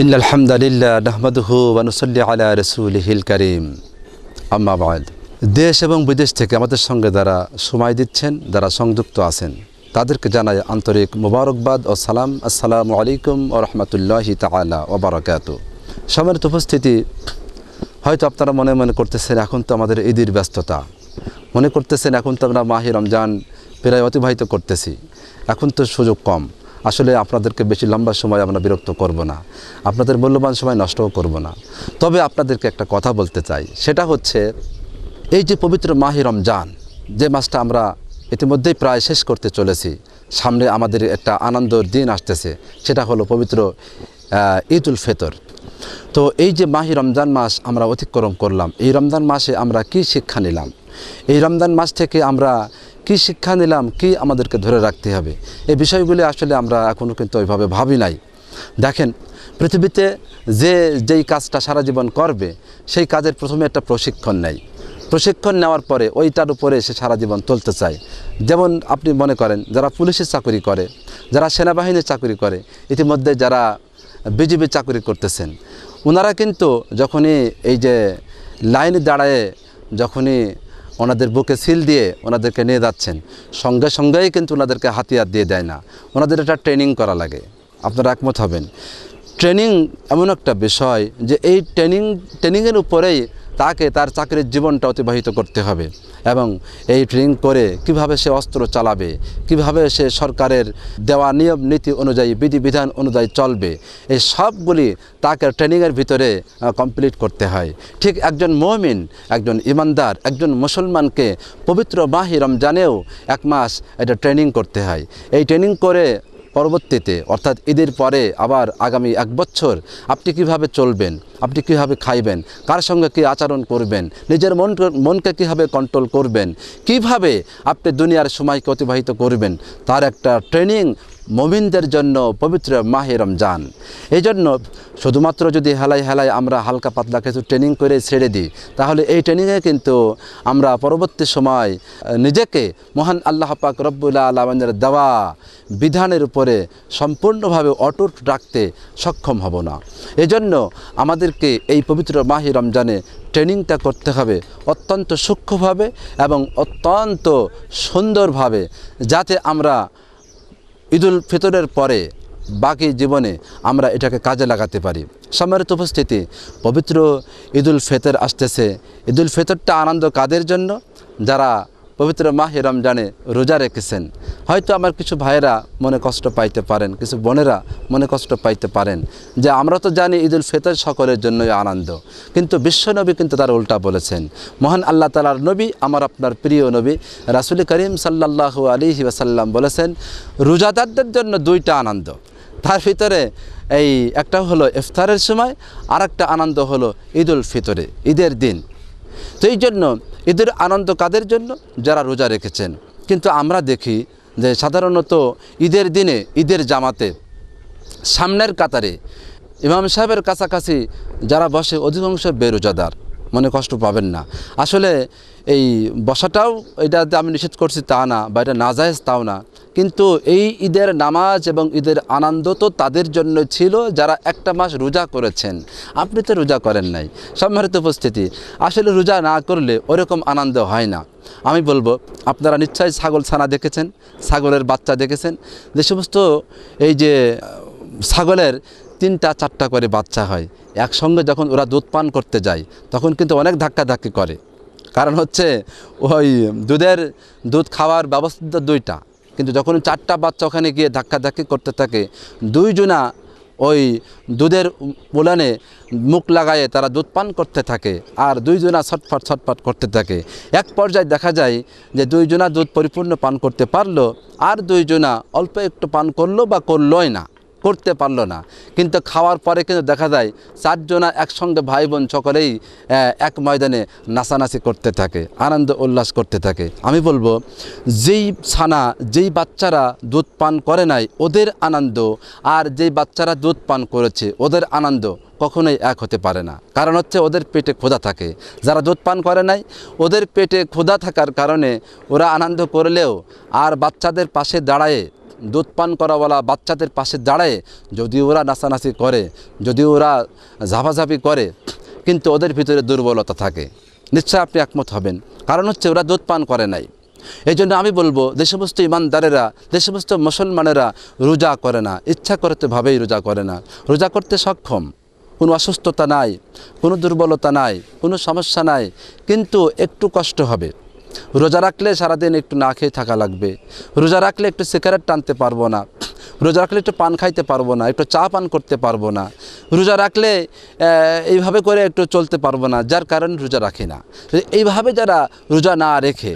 in আলহামদুলিল্লাহ নাহমদহু বানুসল্লি আলা রসুল হিল করিম আম্মাবাদ দেশ এবং বিদেশ থেকে আমাদের সঙ্গে যারা সময় দিচ্ছেন যারা সংযুক্ত আছেন তাদেরকে জানাই আন্তরিক মুবারকবাদ ও সালাম আসসালামু আলাইকুম ও রহমতুল্লাহি তালা বারাকাত সময়ের উপস্থিতি হয়তো আপনারা মনে মনে করতেছেন এখন তো আমাদের ঈদের ব্যস্ততা মনে করতেছেন এখন তো আমরা মাহি রমজান প্রায় অতিবাহিত করতেছি এখন তো সুযোগ কম আসলে আপনাদেরকে বেশি লম্বা সময় আমরা বিরক্ত করব না আপনাদের মূল্যবান সময় নষ্টও করব না তবে আপনাদেরকে একটা কথা বলতে চাই সেটা হচ্ছে এই যে পবিত্র মাহি রমজান যে মাসটা আমরা ইতিমধ্যেই প্রায় শেষ করতে চলেছি সামনে আমাদের একটা আনন্দর দিন আসতেছে সেটা হলো পবিত্র ঈদ উল ফেতর তো এই যে মাহি রমজান মাস আমরা অতিক্রম করলাম এই রমজান মাসে আমরা কি শিক্ষা নিলাম এই রমজান মাস থেকে আমরা কি শিক্ষা নিলাম কি আমাদেরকে ধরে রাখতে হবে এই বিষয়গুলি আসলে আমরা এখনও কিন্তু ওইভাবে ভাবি নাই দেখেন পৃথিবীতে যে যেই কাজটা সারা জীবন করবে সেই কাজের প্রথমে একটা প্রশিক্ষণ নেয় প্রশিক্ষণ নেওয়ার পরে ওইটার উপরে সে সারা জীবন চলতে চায় যেমন আপনি মনে করেন যারা পুলিশের চাকরি করে যারা সেনাবাহিনীর চাকরি করে ইতিমধ্যে যারা বিজিবির চাকরি করতেছেন ওনারা কিন্তু যখনই এই যে লাইনে দাঁড়ায় যখনই ওনাদের বুকে সিল দিয়ে ওনাদেরকে নিয়ে যাচ্ছেন সঙ্গে সঙ্গেই কিন্তু ওনাদেরকে হাতিয়ার দিয়ে দেয় না ওনাদের এটা ট্রেনিং করা লাগে আপনারা একমত হবেন ট্রেনিং এমন একটা বিষয় যে এই ট্রেনিং ট্রেনিংয়ের উপরেই তাকে তার চাকরির জীবনটা অতিবাহিত করতে হবে এবং এই ট্রেনিং করে কিভাবে সে অস্ত্র চালাবে কিভাবে সে সরকারের দেওয়া নিয়ম নীতি অনুযায়ী বিধিবিধান অনুযায়ী চলবে এই সবগুলি তাকে ট্রেনিংয়ের ভিতরে কমপ্লিট করতে হয় ঠিক একজন মমিন একজন ইমানদার একজন মুসলমানকে পবিত্র বাহি রমজানেও এক মাস এটা ট্রেনিং করতে হয় এই ট্রেনিং করে পরবর্তীতে অর্থাৎ ঈদের পরে আবার আগামী এক বছর আপনি কিভাবে চলবেন আপনি কিভাবে খাইবেন কার সঙ্গে কি আচরণ করবেন নিজের মন মনকে কীভাবে কন্ট্রোল করবেন কিভাবে আপনি দুনিয়ার সময়কে অতিবাহিত করবেন তার একটা ট্রেনিং মমিনদের জন্য পবিত্র মাহে রমজান এই জন্য শুধুমাত্র যদি হেলাই হেলাই আমরা হালকা পাতলা কিছু ট্রেনিং করে ছেড়ে দিই তাহলে এই ট্রেনিংয়ে কিন্তু আমরা পরবর্তী সময় নিজেকে মহান আল্লাহ পাক রব্বুল্লা আলমানের দেওয়া বিধানের উপরে সম্পূর্ণভাবে অটুট রাখতে সক্ষম হব না এজন্য আমাদেরকে এই পবিত্র মাহি রমজানে ট্রেনিংটা করতে হবে অত্যন্ত সূক্ষ্মভাবে এবং অত্যন্ত সুন্দরভাবে যাতে আমরা ঈদুল ফিতরের পরে বাকি জীবনে আমরা এটাকে কাজে লাগাতে পারি সম্মানিত উপস্থিতি পবিত্র ঈদুল ফেতর আসতেছে ঈদুল ফেতরটা আনন্দ কাদের জন্য যারা পবিত্র মাহে রমজানে রোজা রেখেছেন হয়তো আমার কিছু ভাইয়েরা মনে কষ্ট পাইতে পারেন কিছু বোনেরা মনে কষ্ট পাইতে পারেন যে আমরা তো জানি ঈদ উল সকলের জন্যই আনন্দ কিন্তু বিশ্বনবী কিন্তু তার উল্টা বলেছেন মহান আল্লাহ তালার নবী আমার আপনার প্রিয় নবী রাসুল করিম সাল্লাহ আলী ওয়াসাল্লাম বলেছেন রোজাদারদের জন্য দুইটা আনন্দ তার ভিতরে এই একটা হলো ইফতারের সময় আর একটা আনন্দ হলো ঈদ উল ফিতরে ঈদের দিন তো এই জন্য ঈদের আনন্দ কাদের জন্য যারা রোজা রেখেছেন কিন্তু আমরা দেখি যে সাধারণত ঈদের দিনে ঈদের জামাতে সামনের কাতারে ইমাম সাহেবের কাছাকাছি যারা বসে অধিকাংশ বেরোজাদার মনে কষ্ট পাবেন না আসলে এই বসাটাও এটাতে আমি নিষেধ করছি তা না বা এটা না যায় তাও না কিন্তু এই ঈদের নামাজ এবং ঈদের আনন্দ তো তাদের জন্য ছিল যারা একটা মাস রোজা করেছেন আপনি তো রোজা করেন নাই সম্মানিত উপস্থিতি আসলে রোজা না করলে ওরকম আনন্দ হয় না আমি বলবো আপনারা নিশ্চয়ই ছাগল ছানা দেখেছেন ছাগলের বাচ্চা দেখেছেন যে সমস্ত এই যে ছাগলের তিনটা চারটা করে বাচ্চা হয় একসঙ্গে যখন ওরা দুধ পান করতে যায় তখন কিন্তু অনেক ধাক্কাধাক্কি করে কারণ হচ্ছে ওই দুধের দুধ খাওয়ার ব্যবস্থা দুইটা কিন্তু যখন চারটা বাচ্চা ওখানে গিয়ে ধাক্কাধাক্কি করতে থাকে দুইজনা ওই দুধের উলানে মুখ লাগায়ে তারা দুধ পান করতে থাকে আর দুইজনা ছটফট ছটফট করতে থাকে এক পর্যায়ে দেখা যায় যে দুইজনা দুধ পরিপূর্ণ পান করতে পারলো আর দুইজনা অল্প একটু পান করলো বা করলোই না করতে পারলো না কিন্তু খাওয়ার পরে কিন্তু দেখা যায় চারজনা একসঙ্গে ভাই বোন সকলেই এক ময়দানে নাচানাচি করতে থাকে আনন্দ উল্লাস করতে থাকে আমি বলবো যেই ছানা যেই বাচ্চারা দুধ পান করে নাই ওদের আনন্দ আর যেই বাচ্চারা দুধ পান করেছে ওদের আনন্দ কখনোই এক হতে পারে না কারণ হচ্ছে ওদের পেটে ক্ষুধা থাকে যারা দুধ পান করে নাই ওদের পেটে ক্ষুধা থাকার কারণে ওরা আনন্দ করলেও আর বাচ্চাদের পাশে দাঁড়ায় দুধ পান করাওয়ালা বাচ্চাদের পাশে দাঁড়ায় যদি ওরা নাচানাচি করে যদি ওরা ঝাপাঝাপি করে কিন্তু ওদের ভিতরে দুর্বলতা থাকে নিশ্চয় আপনি একমত হবেন কারণ হচ্ছে ওরা দুধ পান করে নাই এই জন্য আমি বলবো যে সমস্ত ইমানদারেরা যে সমস্ত মুসলমানেরা রোজা করে না ইচ্ছা ভাবেই রোজা করে না রোজা করতে সক্ষম কোনো অসুস্থতা নাই কোনো দুর্বলতা নাই কোনো সমস্যা নাই কিন্তু একটু কষ্ট হবে রোজা রাখলে সারাদিন একটু না খেয়ে থাকা লাগবে রোজা রাখলে একটু সিগারেট টানতে পারবো না রোজা রাখলে একটু পান খাইতে পারবো না একটু চা পান করতে পারবো না রোজা রাখলে এইভাবে করে একটু চলতে পারবো না যার কারণ রোজা রাখে না এইভাবে যারা রোজা না রেখে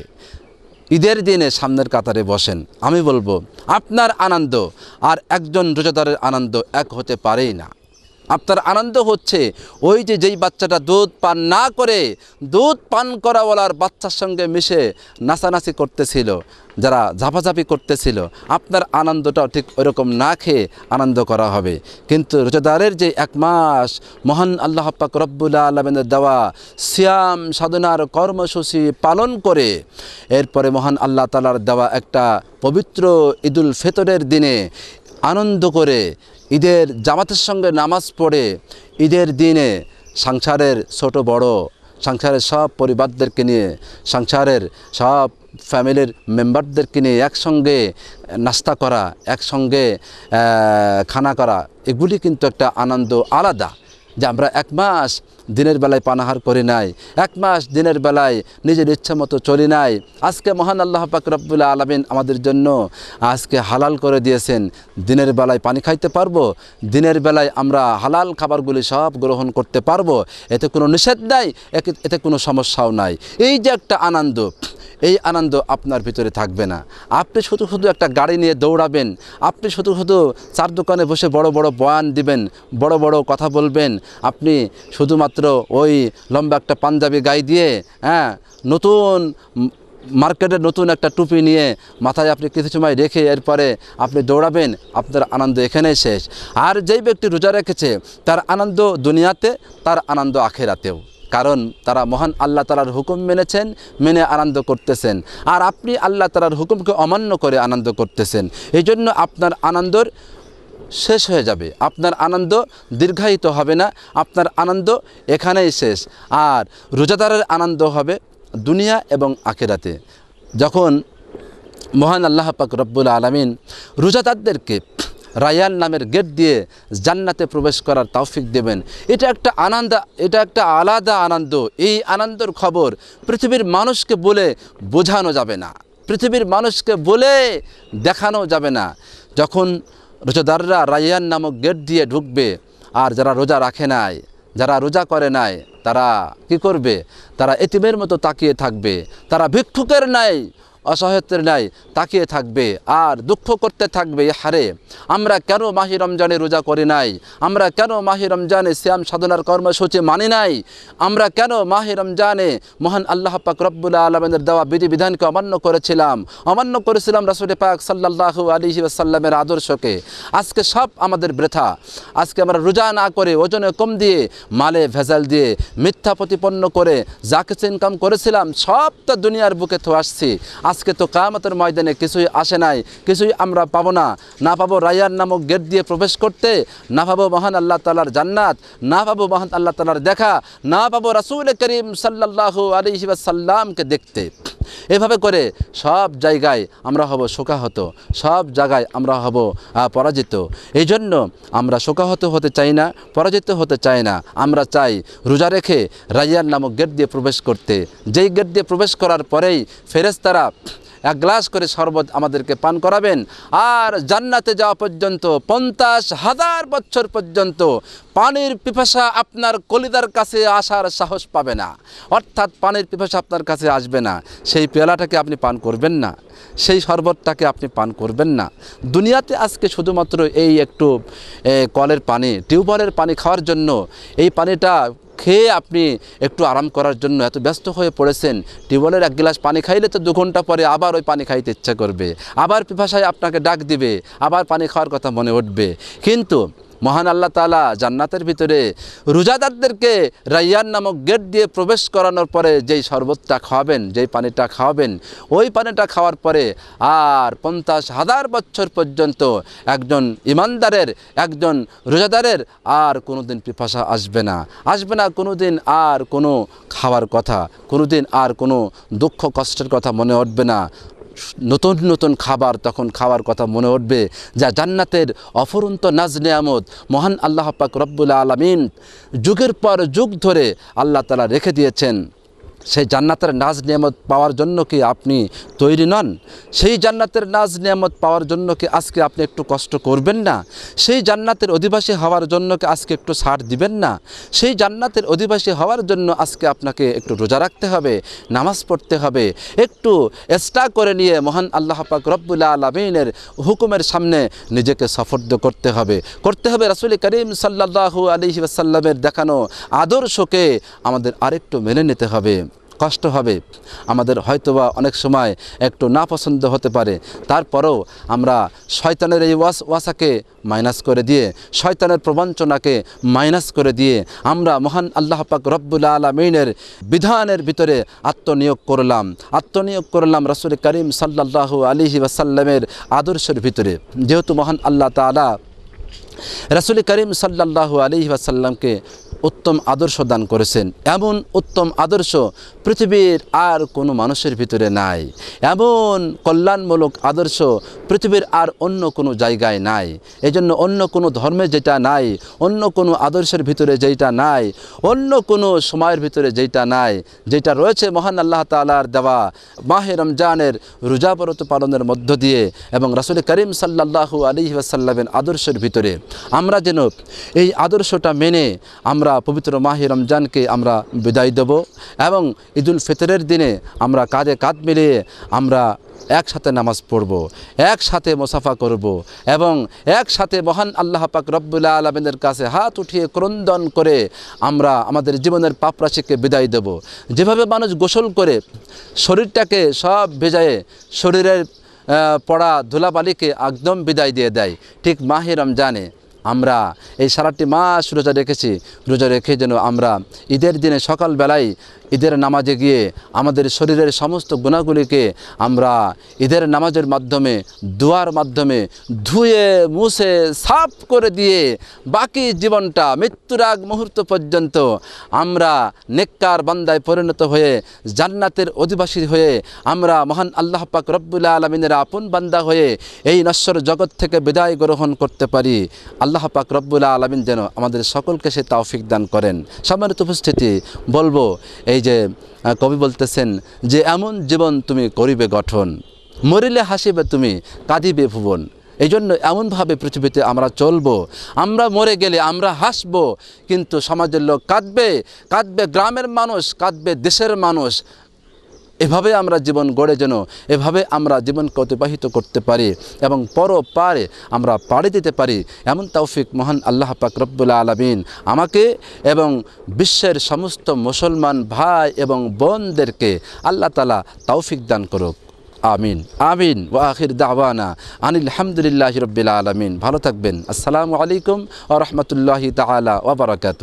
ঈদের দিনে সামনের কাতারে বসেন আমি বলবো আপনার আনন্দ আর একজন রোজাদারের আনন্দ এক হতে পারেই না আপনার আনন্দ হচ্ছে ওই যে যেই বাচ্চাটা দুধ পান না করে দুধ পান করাওয়ালার বাচ্চার সঙ্গে মিশে নাচানাচি করতেছিল যারা ঝাপাঝাপি করতেছিল আপনার আনন্দটাও ঠিক ওরকম না খেয়ে আনন্দ করা হবে কিন্তু রোজাদারের যে এক মাস মহান আল্লাহ পাক রব্বুল আলমেনের দেওয়া সিয়াম সাধনার কর্মসূচি পালন করে এরপরে মহান আল্লাহ তালার দেওয়া একটা পবিত্র ঈদুল ফেতরের দিনে আনন্দ করে ঈদের জামাতের সঙ্গে নামাজ পড়ে ঈদের দিনে সংসারের ছোট বড় সংসারের সব পরিবারদেরকে নিয়ে সংসারের সব ফ্যামিলির মেম্বারদেরকে নিয়ে একসঙ্গে নাস্তা করা একসঙ্গে খানা করা এগুলি কিন্তু একটা আনন্দ আলাদা যে আমরা এক মাস দিনের বেলায় পানাহার করি নাই এক মাস দিনের বেলায় নিজের ইচ্ছা মতো চলি নাই আজকে মহান আল্লাহ পাক আলমিন আমাদের জন্য আজকে হালাল করে দিয়েছেন দিনের বেলায় পানি খাইতে পারবো দিনের বেলায় আমরা হালাল খাবারগুলি সব গ্রহণ করতে পারবো এতে কোনো নিষেধ নাই এতে কোনো সমস্যাও নাই এই যে একটা আনন্দ এই আনন্দ আপনার ভিতরে থাকবে না আপনি শুধু শুধু একটা গাড়ি নিয়ে দৌড়াবেন আপনি শুধু শুধু চার দোকানে বসে বড় বড় বয়ান দিবেন বড় বড় কথা বলবেন আপনি শুধুমাত্র ওই লম্বা একটা পাঞ্জাবি গাই দিয়ে হ্যাঁ নতুন মার্কেটে নতুন একটা টুপি নিয়ে মাথায় আপনি কিছু সময় রেখে এরপরে আপনি দৌড়াবেন আপনার আনন্দ এখানেই শেষ আর যেই ব্যক্তি রোজা রেখেছে তার আনন্দ দুনিয়াতে তার আনন্দ আখেরাতেও কারণ তারা মহান আল্লাহ তালার হুকুম মেনেছেন মেনে আনন্দ করতেছেন আর আপনি আল্লাহ তালার হুকুমকে অমান্য করে আনন্দ করতেছেন এই জন্য আপনার আনন্দর শেষ হয়ে যাবে আপনার আনন্দ দীর্ঘায়িত হবে না আপনার আনন্দ এখানেই শেষ আর রোজাদারের আনন্দ হবে দুনিয়া এবং আখেরাতে যখন মহান আল্লাহ পাক রব্বুল আলমিন রোজাদারদেরকে রায়ান নামের গেট দিয়ে জান্নাতে প্রবেশ করার তৌফিক দেবেন এটা একটা আনন্দ এটা একটা আলাদা আনন্দ এই আনন্দর খবর পৃথিবীর মানুষকে বলে বোঝানো যাবে না পৃথিবীর মানুষকে বলে দেখানো যাবে না যখন রোজাদাররা রায়ান নামক গেট দিয়ে ঢুকবে আর যারা রোজা রাখে নাই যারা রোজা করে নাই তারা কি করবে তারা এতিমের মতো তাকিয়ে থাকবে তারা ভিক্ষুকের নাই অসহায়ত্বের ন্যায় তাকিয়ে থাকবে আর দুঃখ করতে থাকবে হারে আমরা কেন মাহি রমজানে রোজা করি নাই আমরা কেন মাহি রমজানে শ্যাম সাধনার কর্মসূচি মানি নাই আমরা কেন মাহি রমজানে মহান আল্লাহ পাক রব্বুল্লা আলমের দেওয়া বিধিবিধানকে অমান্য করেছিলাম অমান্য করেছিলাম রাসুল পাক সাল্লাহ আলী সাল্লামের আদর্শকে আজকে সব আমাদের বৃথা আজকে আমরা রোজা না করে ওজনে কম দিয়ে মালে ভেজাল দিয়ে মিথ্যা প্রতিপন্ন করে যা কিছু ইনকাম করেছিলাম সব তো দুনিয়ার বুকে তো আসছি আজকে তো কামতের ময়দানে কিছুই আসে নাই কিছুই আমরা পাবো না না পাবো রায়ার নামক গেট দিয়ে প্রবেশ করতে না পাবো মহান আল্লাহ তালার জান্নাত না পাবো মহান আল্লাহ তালার দেখা না পাবো রাসুল করিম সাল্লাহ সাল্লামকে দেখতে এভাবে করে সব জায়গায় আমরা হব শোকাহত সব জায়গায় আমরা হব পরাজিত এই জন্য আমরা শোকাহত হতে চাই না পরাজিত হতে চাই না আমরা চাই রোজা রেখে রাইয়ার নামক গেট দিয়ে প্রবেশ করতে যেই গেট দিয়ে প্রবেশ করার পরেই ফেরেস্তারা এক গ্লাস করে শরবত আমাদেরকে পান করাবেন আর জান্নাতে যাওয়া পর্যন্ত পঞ্চাশ হাজার বছর পর্যন্ত পানির পিপাসা আপনার কলিদার কাছে আসার সাহস পাবে না অর্থাৎ পানির পিপাসা আপনার কাছে আসবে না সেই পেয়ালাটাকে আপনি পান করবেন না সেই শরবতটাকে আপনি পান করবেন না দুনিয়াতে আজকে শুধুমাত্র এই একটু কলের পানি টিউবওয়েলের পানি খাওয়ার জন্য এই পানিটা খেয়ে আপনি একটু আরাম করার জন্য এত ব্যস্ত হয়ে পড়েছেন টিউবওয়েলের এক গ্লাস পানি খাইলে তো দু ঘন্টা পরে আবার ওই পানি খাইতে ইচ্ছা করবে আবার পিপাসায় আপনাকে ডাক দিবে আবার পানি খাওয়ার কথা মনে উঠবে কিন্তু মহান আল্লাহ তালা জান্নাতের ভিতরে রোজাদারদেরকে রাইয়ান নামক গেট দিয়ে প্রবেশ করানোর পরে যেই শরবতটা খাওয়াবেন যেই পানিটা খাওয়াবেন ওই পানিটা খাওয়ার পরে আর পঞ্চাশ হাজার বছর পর্যন্ত একজন ইমানদারের একজন রোজাদারের আর কোনো দিন পিপাসা আসবে না আসবে না কোনো দিন আর কোনো খাওয়ার কথা কোনো দিন আর কোনো দুঃখ কষ্টের কথা মনে উঠবে না নতুন নতুন খাবার তখন খাওয়ার কথা মনে উঠবে যা জান্নাতের অফরন্ত নাজ নিয়ামত মহান আল্লাহ পাক রব্বুল আলমিন যুগের পর যুগ ধরে আল্লাহ তালা রেখে দিয়েছেন সেই জান্নাতের নাজ নিয়ামত পাওয়ার জন্য কি আপনি তৈরি নন সেই জান্নাতের নাজ নিয়ামত পাওয়ার জন্য কি আজকে আপনি একটু কষ্ট করবেন না সেই জান্নাতের অধিবাসী হওয়ার জন্য কি আজকে একটু ছাড় দিবেন না সেই জান্নাতের অধিবাসী হওয়ার জন্য আজকে আপনাকে একটু রোজা রাখতে হবে নামাজ পড়তে হবে একটু এক্সট্রা করে নিয়ে মহান আল্লাহ পাক রব্বুল্লা আলমিনের হুকুমের সামনে নিজেকে সফর্দ করতে হবে করতে হবে রাসুল করিম সাল্লাহ আলি সাল্লামের দেখানো আদর্শকে আমাদের আরেকটু মেনে নিতে হবে কষ্ট হবে আমাদের হয়তোবা অনেক সময় একটু নাপছন্দ হতে পারে তারপরেও আমরা শয়তানের এই ওয়াস ওয়াসাকে মাইনাস করে দিয়ে শয়তানের প্রবঞ্চনাকে মাইনাস করে দিয়ে আমরা মহান আল্লাহ পাক রব্বুল আলমিনের বিধানের ভিতরে আত্মনিয়োগ করলাম আত্মনিয়োগ করলাম রসুল করিম সাল্লাহ আলিহি ওয়াসাল্লামের আদর্শের ভিতরে যেহেতু মহান আল্লাহ তালা রসুল করিম সাল্লাহ আলি ওয়াসাল্লামকে উত্তম আদর্শ দান করেছেন এমন উত্তম আদর্শ পৃথিবীর আর কোনো মানুষের ভিতরে নাই এমন কল্যাণমূলক আদর্শ পৃথিবীর আর অন্য কোনো জায়গায় নাই এজন্য অন্য কোনো ধর্মে যেটা নাই অন্য কোনো আদর্শের ভিতরে যেটা নাই অন্য কোনো সময়ের ভিতরে যেটা নাই যেটা রয়েছে মহান আল্লাহ তালার দেওয়া মাহে রমজানের রোজাবরত পালনের মধ্য দিয়ে এবং রাসুল করিম সাল্লাহু আলী ওয়াসাল্লামের আদর্শের ভিতরে আমরা যেন এই আদর্শটা মেনে আমরা আমরা পবিত্র মাহি রমজানকে আমরা বিদায় দেব এবং ঈদুল ফিতরের দিনে আমরা কাঁধে কাঁধ মিলিয়ে আমরা একসাথে নামাজ পড়ব একসাথে মোসাফা করব এবং একসাথে মহান আল্লাহ পাক রব্বুল্লা আলমিনের কাছে হাত উঠিয়ে ক্রন্দন করে আমরা আমাদের জীবনের পাপরাশিকে বিদায় দেব যেভাবে মানুষ গোসল করে শরীরটাকে সব ভেজায় শরীরের পড়া ধুলাবালিকে একদম বিদায় দিয়ে দেয় ঠিক মাহিরম রমজানে আমরা এই সারাটি মাস রোজা রেখেছি রোজা রেখে যেন আমরা ঈদের দিনে সকালবেলায় ঈদের নামাজে গিয়ে আমাদের শরীরের সমস্ত গুণাগুলিকে আমরা ঈদের নামাজের মাধ্যমে দুয়ার মাধ্যমে ধুয়ে মুছে সাফ করে দিয়ে বাকি জীবনটা মৃত্যুর আগ মুহূর্ত পর্যন্ত আমরা নেককার বান্দায় পরিণত হয়ে জান্নাতের অধিবাসী হয়ে আমরা মহান আল্লাহ পাক রব্বুল্লা আলমিনের আপন বান্দা হয়ে এই নশ্বর জগৎ থেকে বিদায় গ্রহণ করতে পারি আল্লাহ আল্লাহ পাক রব্বুল্লা আলমিন যেন আমাদের সকলকে সে তাওফিক দান করেন সম্মানিত উপস্থিতি বলবো এই যে কবি বলতেছেন যে এমন জীবন তুমি করিবে গঠন মরিলে হাসিবে তুমি কাঁদিবে ভুবন এই জন্য এমনভাবে পৃথিবীতে আমরা চলবো আমরা মরে গেলে আমরা হাসব কিন্তু সমাজের লোক কাঁদবে কাঁদবে গ্রামের মানুষ কাঁদবে দেশের মানুষ এভাবে আমরা জীবন গড়ে যেন এভাবে আমরা জীবনকে অতিবাহিত করতে পারি এবং পরপারে আমরা পাড়ি দিতে পারি এমন তৌফিক মহান আল্লাহ পাক রব্বুল্লা আলমিন আমাকে এবং বিশ্বের সমস্ত মুসলমান ভাই এবং বোনদেরকে আল্লাহ তালা তৌফিক দান করুক আমিন আমিন ও আখির দাওয়ানা আনিল হামদুলিল্লাহ রব্বুল্লা আলমিন ভালো থাকবেন আসসালামু আলাইকুম ও রহমতুল্লাহি তালা ওবরাকাত